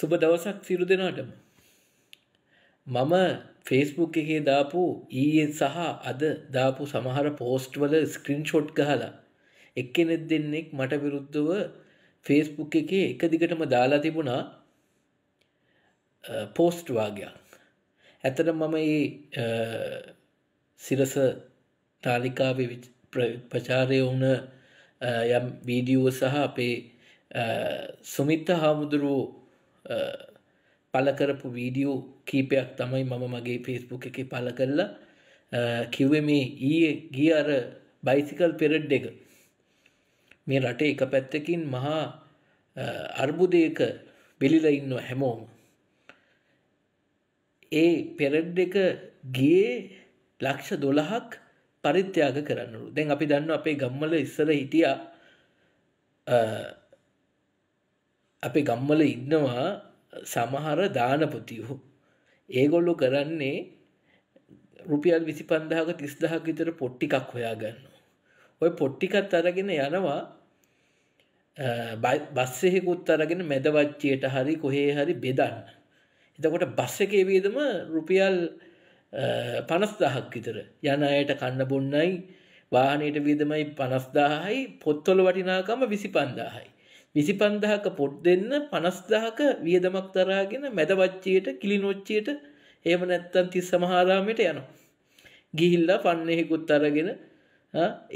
සුබ දවසක් සිරු දෙනාටම. මම ෆෙස්බුක් එකේ දාපු ඊයේ සහ අද දාපු සමහර පෝස්ට්වල ස්ක්‍රීන් ෂොට් ගහලා එක්කෙනෙක් දෙන්නෙක් මට විරුද්ධව ෆේස්බුක් එකේ එක දිගටම දාලා තිබුණා පෝස්ට් වාගයක්. ඇතට මම ඒ සිරස තාලිකාවේ ප්‍රචාරය වුණ යම් වීඩියෝ සහ අපේ සුමිත්ත හාමුදුරුවෝ පලකරපු වීඩියෝ කීපයක් තමයි මම මගේ ෆිස්බුක් එක පල කරලා කිව්වේ මේ ඊයේ ගිය අර බයිසිකල් පෙරඩ් එක මේ රටේ එක පැත්තකින් මහා අර්බුදයක බෙලිලා ඉන්නවා හැමෝම ඒ පෙරඩ් එක ගියේ ලක්ෂ දොළහක් පරිත්‍යාග කරන්නලු දැන් අපි දන්න අපේ ගම්මල ඉස්සර හිටිය අපේ ගම්මල ඉන්නවා සමහර දානපතියෝ ඒගොල්ලො කරන්නේ රුපියල් විසි පන්දාහක තිස්දහක් විතර පොට්ටිකක් හොයා ගන්න. ඔය පොට්ටිකත් අරගෙන යනවා බස්සෙහෙකුත් අරගෙන මැදවච්චයට හරි කොහේ හරි බෙදන්න. එතකොට බස්ස එකේ වේදම රුපියල් පනස්දාහක් විතර යන අයට කන්න බොන්නයි වාහනයට වියදමයි පනස්දාහයි පොත්තොල වටිනාකම විසි පන්දාහයි. විසි පන්දහක පොට් දෙන්න පනස්දාහක වියදමක් තරාගෙන මැදවච්චයට කිලිනොච්චයට ඒම නැත්තන් තිස් සමහාරාමයට යනවා. ගිහිල්ලා පන්නෙකුත් අරගෙන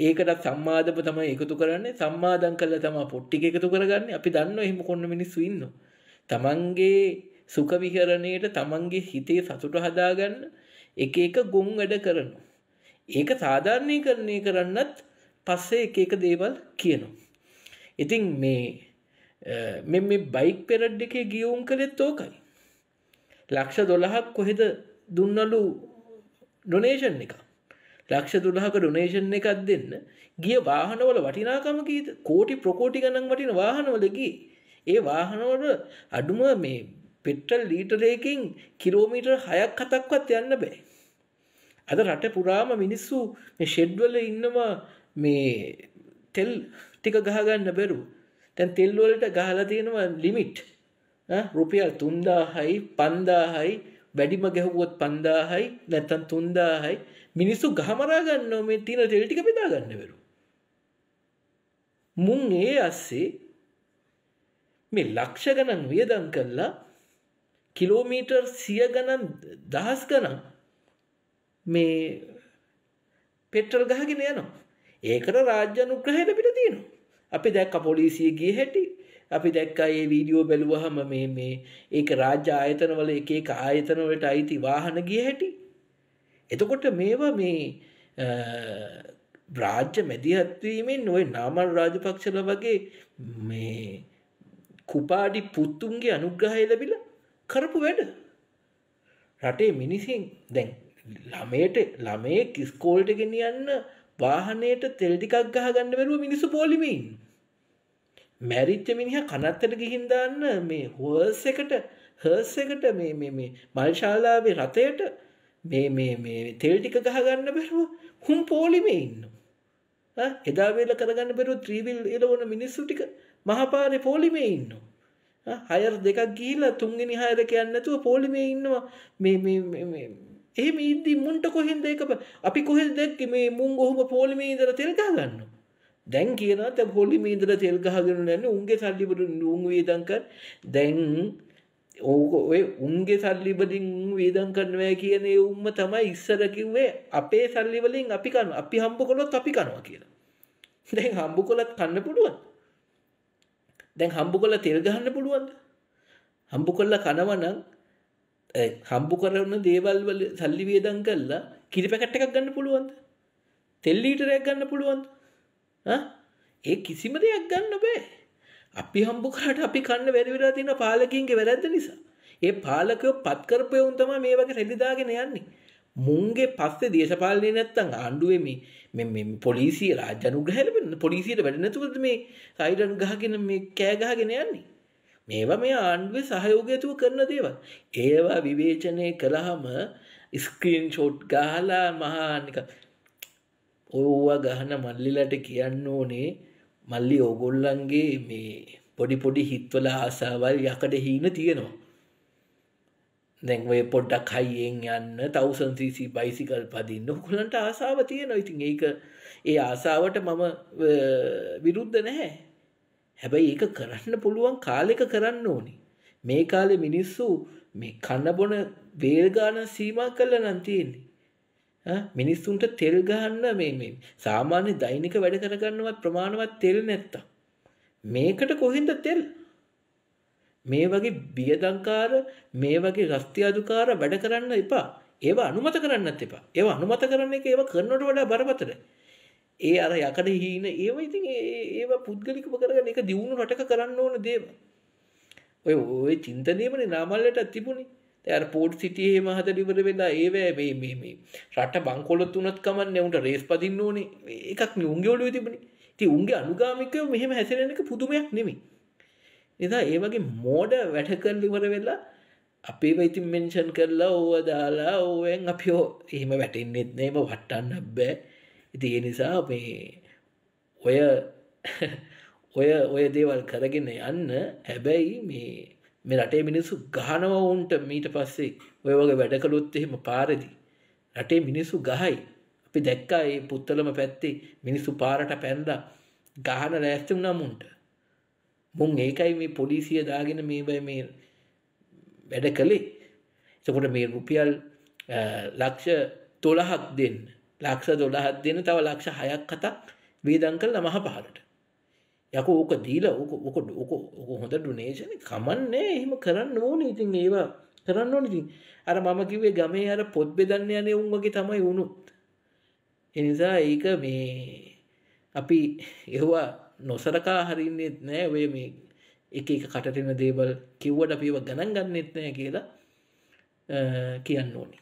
ඒකට සම්මාධප තමයි එකතු කරන්නේ සම්මාධන් කල තම පොට්ටි එකතු කරගන්න අපි දන්න එහෙම කොන්න මිනිස්සු ඉන්න. තමන්ගේ සුකවිහරණයට තමන්ගේ හිතේ සතුට හදාගන්න එක එක ගොන් වැඩ කරනු. ඒක සාධාරණය කරණය කරන්නත් පස්සේ එක එක දේවල් කියනවා. ඉතින් මේ මෙ මේ බයික් පෙරඩ් එකේ ගියවුම් කළෙත් ඕකයි ලක්ෂ දොළහක් කොහෙද දුන්නලු ඩොනේෂන් එක ලක්ෂ දුළහක ඩොනේෂන් එකක් දෙන්න ගිය වාහනවල වටිනාකම කීත කෝටි ප්‍රකෝටි ගණන් වටින වාහනවලගී ඒ වාහනවල අඩුම මේ පෙට්‍රල් ලීටරයකින් කිලෝමීටර් හයක් හතක්වත් යන්න බෑ. අද රට පුරාම මිනිස්සු ෂෙඩ්වල ඉන්නවා මේ තෙල් ටික ගහගන්න බැරුව තැන් තෙල්වලට ගහලා තියෙනවා ලිමිට් රුපියල් තුන්දාහයි පන්දාහයි වැඩිම ගැහුවොත් පන්දාහයි නැත්තන් තුන්දාහයි මිනිස්සු ගහමරාගන්න මේ තින තෙල්ටික බෙදාගන්න වෙරු. මුන් ඒ අස්සේ මේ ලක්ෂ ගණන් වියදම් කරලා කිලෝමීටර් සිය ගණන් දහස් ගණන් මේ පෙට්‍රල් ගහගෙන යනවා. ඒකට රාජ්‍යනුග්‍රහය ලැබිලා තියෙනවා. අපි දැක්ක පොලිසිය ගිය හැටි. අපි දැක්කා මේ වීඩියෝ බැලුවහම මේ මේ ඒක රාජ්‍ය ආයතනවල එක එක ආයතනවලට අයිති වාහන ගිය හැටි. එතකොට මේවා මේ රාජ්‍ය මැදිහත් වීමෙන් ওই නාමල් රාජපක්ෂල වගේ මේ කුපාඩි පුතුන්ගේ අනුග්‍රහය ලැබිලා කරපු වැඩ. රටේ මිනිසින් දැන් ළමයට ළමයේ කිස්කෝල්ට ගෙනියන්න වාහනයට තෙල් ටිකක් ගහගන්න බැරුව මිනිස්සු පොලිමේ ඉන්න. මැරිච්ච මිනිහා කනත්තට ගිහින් දාන්න මේ හර්ස් එකට හර්ස් එකට මේ මේ මේ මල්ශාලාවේ රථයට මේ මේ මේ තෙල් ටික ගහගන්න බැරුව හුම් පොලිමේ ඉන්න. එදා වේල කරගන්න බැරුව ත්‍රිවිල් එළවන මිනිස්සු ටික මහපාරේ පොලිමේ ඉන්නවා. හයර් දෙකක් ගිහිල්ලා තුන්වෙනි හයර කියන්නේ නැතුව පොලිමේ ඉන්නවා මේ මේ මේ එහෙම ඉද්දි මුන්ට කොහෙන්ද ඒක අපි කොහෙද දැක්කේ මේ මුන් ඔහොම පොලිමේ ඉඳලා තෙල් ගහගන්න. දැන් කියනවා දැන් පොලිමේ ඉඳලා තෙල් ගහගෙන නැන්නේ උන්ගේ සල්ලි වලින් උන් වේදම් කර දැන් ඔය උන්ගේ සල්ලි වලින් වේදම් කරනවා කියන ඒ උම්ම තමයි ඉස්සර කිව්වේ අපේ සල්ලි වලින් අපි කනවා. අපි හම්බ කළොත් අපි කනවා කියලා. දැන් හම්බ කළත් කන්න පුළුවන්. දැන් හම්බ කළා තෙල් ගහන්න පුළුවන්ද? හම්බ කළා කනවා නම් හම්බු කරන දේවල්වල සල්ලි වියදම් කරලා කිරි පැකට් එකක් ගන්න පුළුවන්ද? තෙල් ලීටරයක් ගන්න පුළුවන්ද? ඒ කිසිම දෙයක් ගන්න බෑ. අපි හම්බු කරාට අපි කන්න බැරි වෙලා තියෙන පාලකින්ගේ වැරද්ද නිසා. ඒ පාලකයෝ පත් කරපෙවුන් තමයි මේ වගේ රෙදි දාගෙන යන්නේ. මුන්ගේ පස්සේ දේශපාලනය නැත්තම් ආණ්ඩුවේ මේ මේ පොලිසිය රාජ්‍ය අනුග්‍රහය ලැබෙන පොලිසියට වැඩ නැතුවද මේ සයිරන් ගහගෙන මේ කෑ ගහගෙන යන්නේ මේවා මේ ආණ්ඩුවේ සහයෝගයතුව කරන දේව. ඒවා විවේචනය කළහම ස්ක්‍රීන් ෂෝට් ගාලා මහානික ඔව්වා ගහන මල්ලිලට කියන්න ඕනේ මල්ලි ඕගොල්ලන්ගේ මේ පොඩි පොඩි හිත්වල ආසාවල් යකඩ හීන තියෙනවා. දැන් ඔය පොඩ්ඩක් හයියෙන් යන්න 1000cc බයිසිකල් පදින්න ඔයගොල්ලන්ට ආසාව තියෙනවා. ඉතින් ඒක ඒ ආසාවට මම විරුද්ධ නැහැ. හැබැයි ඒක කරන්න පුළුවන් කාලෙක කරන්න ඕනි. මේ කාලෙ මිනිස්සු මේ කන්න බොන වේල්ගාන සීමා කල්ල නන්තියෙන්නේ. මිනිස්සුන්ට තෙල් ගහන්න මේ සාමාන්‍ය දෛනික වැඩ කරගන්නවත් ප්‍රමාණවත් තෙල් නැත්තා. මේකට කොහින්ද තෙල් මේ වගේ බියදංකාර මේ වගේ රස්තියාදුකාර වැඩ කරන්න එපා ඒවා අනුමත කරන්නත් එපා ඒවා අනුමත කරන එක ඒවා කරනට වඩා බරපතල ඒ අර යකඩ හීන ඒව ඉතින් ඒ පුද්ගලිකම කරගන එක දියුණු රටක කරන්න ඕන දේව ඔය ඔය චින්තනීමන නාමල්ලට තිබුණේ තැර පෝට් සිටියේ මහත ලිවර වෙලා ඒවෑ මේ මේ මේ රට බංකොලොත් වනත් කමන්න ඔුන්ට රේස් පදින්න ඕනේ එකක් උන්ගේවලුව තිබුණ ති උන්ගේ අනුගාමිකය මෙහෙම හැසරෙනක පුදුමයක් නෙමි එදා ඒවගේ මෝඩ වැඩ කර ලිවර වෙලා අපේ වයිති මෙන්ෂන් කරලා ඕව දාලා ඕුවෙන් අපිෝ එහෙම වැටෙන්න්නෙත් නේම වට්ටන්න බෑ ඉති ඒ නිසා මේ ඔය ඔය ඔය දේවල් කරගෙන යන්න හැබැයි මේ මේ රටේ මිනිස්සු ගහනව උන්ට මීට පස්සේ ඔය වගේ වැඩකළුත් එහෙම පාරදි. රටේ මිනිස්සු ගහයි. අපි දැක්කා ඒ පුත්තලම පැත්තේ මිනිස්සු පාරට පැන්දා ගහන ලෑස්ති වුණා මුන්ට. මුන් ඒකයි මේ පොලිසිය දාගෙන මේ බය මේ වැඩ කළේ. එතකොට මේ රුපියල් ලක්ෂ 12ක් දෙන්න ලක්ෂ දොළහත් දෙන තව ලක්ෂ හයක් හතක් වේදන් කළ මහ පහලට යක ඕක දීල ඕක ඕක ඕක ඕක හොඳ ඩුනේෂන කමන්නේ එහෙම කරන්න ඕන ඉතින් ඒවා කරන්න ඕන ඉතින් අර මම කිව්වේ ගමේ අර පොත් බෙදන්න යන උන්වගේ තමයි වුණුත් එනිසා ඒක මේ අපි එහවා නොසරකා හරින්නෙත් නෑ ඔය මේ එක එක කටටෙන දේවල් කිව්වට අපිව ගණන් ගන්නෙත් නෑ කියලා කියන්න ඕනි